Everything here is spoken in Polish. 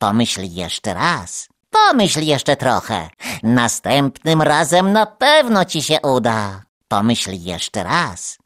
Pomyśl jeszcze raz. Pomyśl jeszcze trochę. Następnym razem na pewno ci się uda. Pomyśl jeszcze raz.